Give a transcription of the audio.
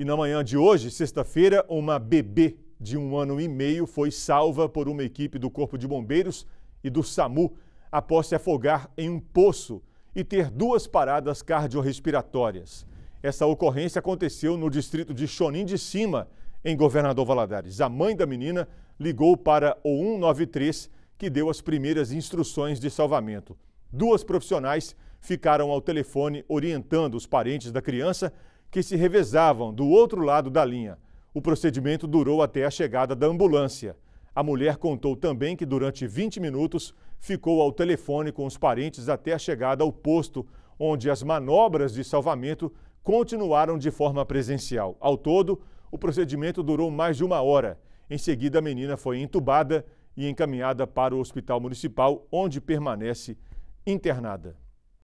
E na manhã de hoje, sexta-feira, uma bebê de um ano e meio foi salva por uma equipe do Corpo de Bombeiros e do SAMU após se afogar em um poço e ter duas paradas cardiorrespiratórias. Essa ocorrência aconteceu no distrito de Chonin de Cima, em Governador Valadares. A mãe da menina ligou para o 193, que deu as primeiras instruções de salvamento. Duas profissionais ficaram ao telefone orientando os parentes da criança que se revezavam do outro lado da linha. O procedimento durou até a chegada da ambulância. A mulher contou também que durante 20 minutos ficou ao telefone com os parentes até a chegada ao posto, onde as manobras de salvamento continuaram de forma presencial. Ao todo, o procedimento durou mais de uma hora. Em seguida, a menina foi entubada e encaminhada para o hospital municipal, onde permanece internada.